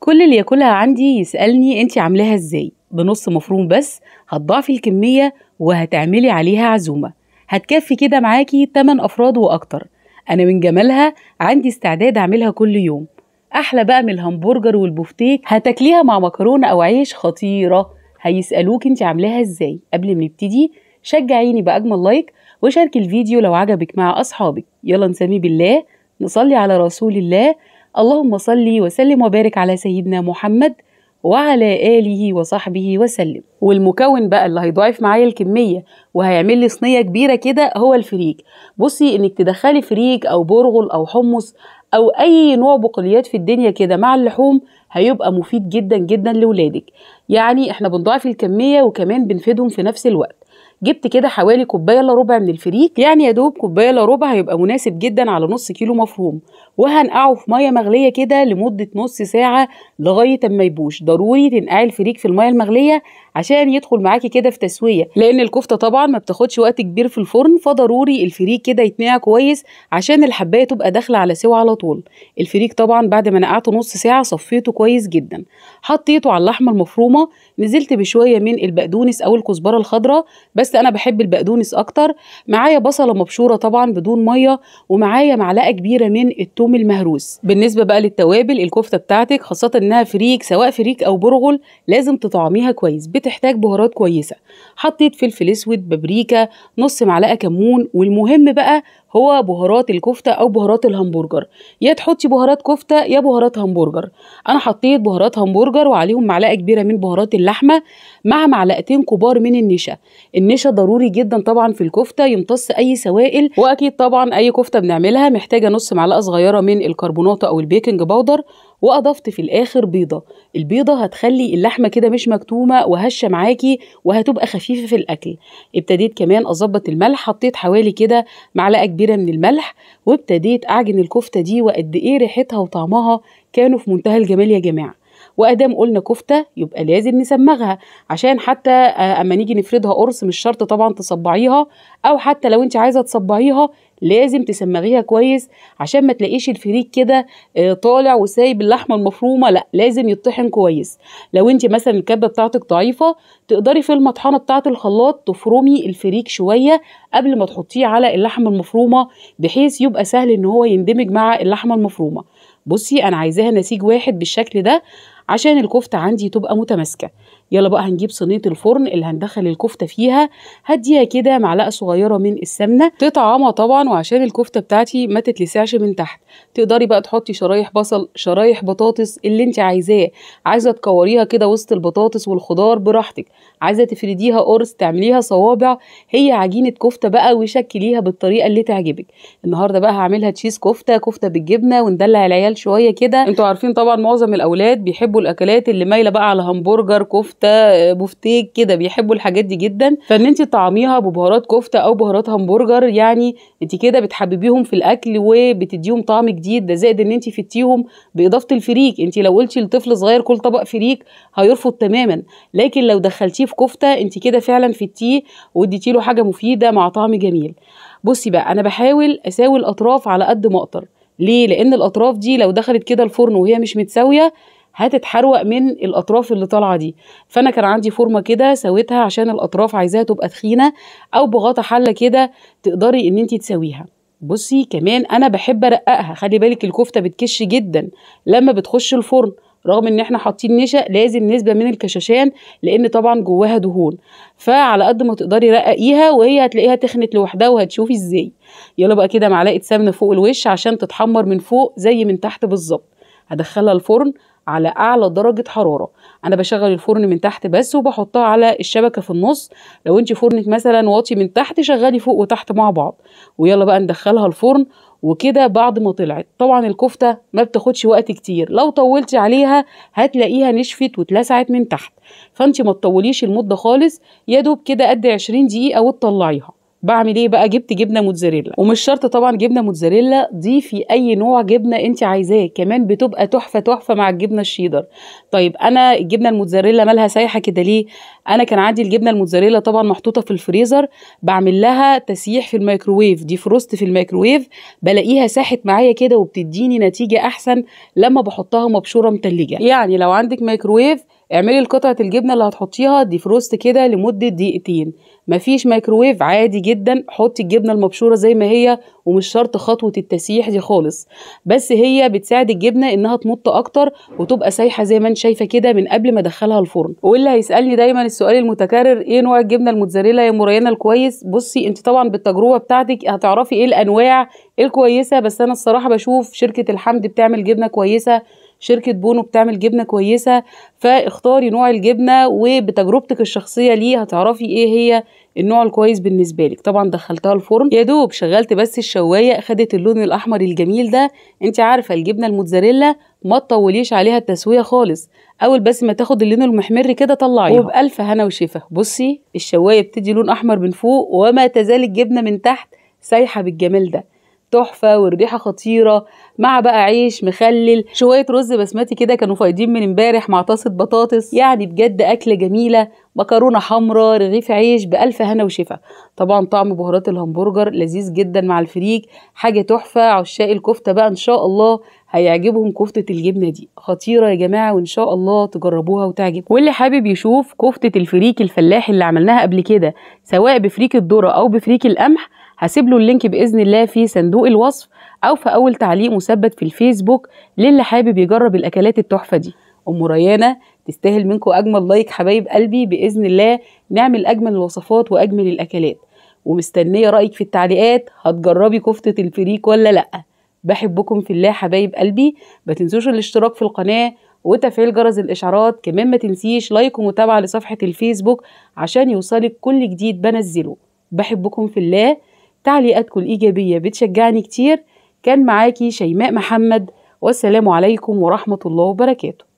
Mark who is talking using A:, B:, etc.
A: كل اللي ياكلها عندي يسألني انت عاملاها ازاي بنص مفروم بس هتضاعفي الكمية وهتعملي عليها عزومة هتكفي كده معاكي 8 أفراد وأكتر أنا من جمالها عندي استعداد أعملها كل يوم أحلى بقى من الهمبرجر والبوفتيك هتاكليها مع مكرونة أو عيش خطيرة هيسألوك انت عاملاها ازاي قبل ما نبتدي شجعيني بأجمل لايك وشاركي الفيديو لو عجبك مع أصحابك يلا نسمي بالله نصلي على رسول الله اللهم صل وسلم وبارك على سيدنا محمد وعلى آله وصحبه وسلم والمكون بقى اللي هيضاعف معايا الكمية وهيعمل لي صينية كبيرة كده هو الفريك بصي انك تدخلي فريك او برغل او حمص او اي نوع بقوليات في الدنيا كده مع اللحوم هيبقى مفيد جدا جدا لولادك يعني احنا بنضاعف الكمية وكمان بنفيدهم في نفس الوقت جبت كده حوالي كوبايه الا ربع من الفريك يعني يا دوب كوبايه الا ربع هيبقى مناسب جدا على نص كيلو مفروم وهنقعه في ميه مغليه كده لمده نص ساعه لغايه اما يبوش ضروري تنقعي الفريك في الميه المغليه عشان يدخل معاكي كده في تسويه لان الكفته طبعا ما بتاخدش وقت كبير في الفرن فضروري الفريك كده يتنقع كويس عشان الحبايه تبقى داخله على سوا على طول الفريك طبعا بعد ما نقعته نص ساعه صفيته كويس جدا حطيته على اللحمه المفرومه نزلت بشويه من البقدونس او الكزبره الخضراء بس بس انا بحب البقدونس اكتر معايا بصله مبشوره طبعا بدون ميه ومعايا معلقه كبيره من التوم المهروس بالنسبه بقى للتوابل الكفته بتاعتك خاصه انها فريك سواء فريك او برغل لازم تطعميها كويس بتحتاج بهارات كويسه حطيت فلفل اسود بابريكا نص معلقه كمون والمهم بقى هو بهارات الكفته او بهارات الهمبرجر يا تحطي بهارات كفته يا بهارات همبرجر انا حطيت بهارات همبرجر وعليهم معلقه كبيره من بهارات اللحمه مع معلقتين كبار من النشا النشا ضروري جدا طبعا في الكفته يمتص اي سوائل واكيد طبعا اي كفته بنعملها محتاجه نص معلقه صغيره من الكربونات او البيكنج باودر واضفت في الاخر بيضه البيضه هتخلي اللحمه كده مش مكتومه وهشه معاكي وهتبقى خفيفه في الاكل ابتديت كمان اظبط الملح حطيت حوالي كده معلقه كبيره من الملح وابتديت اعجن الكفته دي وقد ايه ريحتها وطعمها كانوا في منتهى الجمال يا جماعه وادام قلنا كفته يبقى لازم نسمغها عشان حتى آه، اما نيجي نفردها قرص مش شرط طبعا تصبعيها او حتى لو انت عايزه تصبعيها لازم تسمغيها كويس عشان ما تلاقيش الفريك كده آه، طالع وسايب اللحمه المفرومه لا لازم يطحن كويس لو انت مثلا الكبه بتاعتك ضعيفه تقدري في المطحنه بتاعه الخلاط تفرمي الفريك شويه قبل ما تحطيه على اللحمه المفرومه بحيث يبقى سهل ان هو يندمج مع اللحمه المفرومه بصي انا عايزاها نسيج واحد بالشكل ده عشان الكفته عندي تبقى متماسكه يلا بقى هنجيب صينيه الفرن اللي هندخل الكفته فيها هديها كده معلقه صغيره من السمنه تطعمها طبعا وعشان الكفته بتاعتي ما تتلسعش من تحت تقدري بقى تحطي شرايح بصل شرايح بطاطس اللي انت عايزاه عايزه تكوريها كده وسط البطاطس والخضار براحتك عايزه تفرديها قرص تعمليها صوابع هي عجينه كفته بقى وشكليها بالطريقه اللي تعجبك النهارده بقى هعملها تشيز كفته كفته بالجبنه وندلع العيال شويه كده انتوا عارفين طبعا معظم الاولاد بيحبوا الاكلات اللي مايله بقى على همبرجر كفته كفته آه، بفتيك كده بيحبوا الحاجات دي جدا فان انت طعميها ببهارات كفته او بهارات همبرجر يعني انت كده بتحببيهم في الاكل وبتديهم طعم جديد ده زائد ان انت فتيهم باضافه الفريك انت لو قلتي لطفل صغير كل طبق فريك هيرفض تماما لكن لو دخلتيه في كفته انت كده فعلا فتيه واديتي له حاجه مفيده مع طعم جميل بصي بقى انا بحاول اساوي الاطراف على قد ما اقدر ليه لان الاطراف دي لو دخلت كده الفرن وهي مش متساويه هتتحروق من الاطراف اللي طالعه دي فانا كان عندي فورمه كده سويتها عشان الاطراف عايزاها تبقى تخينه او بغطا حله كده تقدري ان انت تسويها بصي كمان انا بحب ارققها خلي بالك الكفته بتكش جدا لما بتخش الفرن رغم ان احنا حاطين نشا لازم نسبه من الكشاشان لان طبعا جواها دهون فعلى قد ما تقدري رققيها وهي هتلاقيها تخنت لوحدها وهتشوفي ازاي يلا بقى كده معلقه سمنه فوق الوش عشان تتحمر من فوق زي من تحت بالظبط هدخلها الفرن على اعلى درجه حراره انا بشغل الفرن من تحت بس وبحطها على الشبكه في النص لو انت فرنك مثلا واطي من تحت شغلي فوق وتحت مع بعض ويلا بقى ندخلها الفرن وكده بعد ما طلعت طبعا الكفته ما بتاخدش وقت كتير لو طولتي عليها هتلاقيها نشفت واتلسعت من تحت فانت ما تطوليش المده خالص يا دوب كده قد 20 دقيقه وتطلعيها بعمل ايه بقى جبت جبنه موتزاريلا ومش شرط طبعا جبنه موتزاريلا ضيفي اي نوع جبنه انت عايزاه كمان بتبقى تحفه تحفه مع الجبنه الشيدر طيب انا الجبنه الموتزاريلا مالها سايحه كده ليه انا كان عندي الجبنه الموتزاريلا طبعا محطوطه في الفريزر بعمل لها تسييح في الميكروويف دي فروست في الميكروويف بلاقيها ساحت معايا كده وبتديني نتيجه احسن لما بحطها مبشوره متلجه يعني لو عندك ميكروويف اعملي القطعة الجبنة اللي هتحطيها دي فروست كده لمدة دقيقتين مفيش مايكروويف عادي جدا حطي الجبنة المبشورة زي ما هي ومش شرط خطوة التسييح دي خالص بس هي بتساعد الجبنة انها تمط اكتر وتبقى سايحة زي ما انت شايفة كده من قبل ما ادخلها الفرن واللي هيسألني دايما السؤال المتكرر ايه نوع الجبنة الموتزاريلا يا مريانة الكويس بصي انت طبعا بالتجربة بتاعتك هتعرفي ايه الانواع الكويسة بس انا الصراحة بشوف شركة الحمد بتعمل جبنة كويسة شركه بونو بتعمل جبنه كويسه فاختاري نوع الجبنه وبتجربتك الشخصيه ليه هتعرفي ايه هي النوع الكويس بالنسبه لك طبعا دخلتها الفرن يا دوب شغلت بس الشوايه اخدت اللون الاحمر الجميل ده انت عارفه الجبنه الموتزاريلا ما تطوليش عليها التسويه خالص اول بس ما تاخد اللون المحمر كده طلعيها وبالف هنا وشفا بصي الشوايه بتدي لون احمر من فوق وما تزال الجبنه من تحت سايحه بالجمال ده تحفه والريحه خطيره مع بقى عيش مخلل شويه رز بسمتي كده كانوا فايضين من امبارح مع طاسه بطاطس يعني بجد اكله جميله مكرونه حمراء رغيف عيش بالف هنا وشفا طبعا طعم بهارات الهمبرجر لذيذ جدا مع الفريك حاجه تحفه عشاق الكفته بقى ان شاء الله هيعجبهم كفتة الجبنة دي خطيرة يا جماعة وإن شاء الله تجربوها وتعجب واللي حابب يشوف كفتة الفريك الفلاح اللي عملناها قبل كده سواء بفريك الذرة أو بفريك القمح هسيب له اللينك باذن الله في صندوق الوصف او في اول تعليق مثبت في الفيسبوك للي حابب يجرب الاكلات التحفه دي ام ريانه تستاهل منكم اجمل لايك حبايب قلبي باذن الله نعمل اجمل الوصفات واجمل الاكلات ومستنيه رايك في التعليقات هتجربي كفته الفريك ولا لا بحبكم في الله حبايب قلبي بتنسوش الاشتراك في القناه وتفعيل جرس الاشعارات كمان ما تنسيش لايك ومتابعه لصفحه الفيسبوك عشان يوصلك كل جديد بنزله بحبكم في الله تعليقاتكم الإيجابية بتشجعني كتير كان معاكي شيماء محمد والسلام عليكم ورحمة الله وبركاته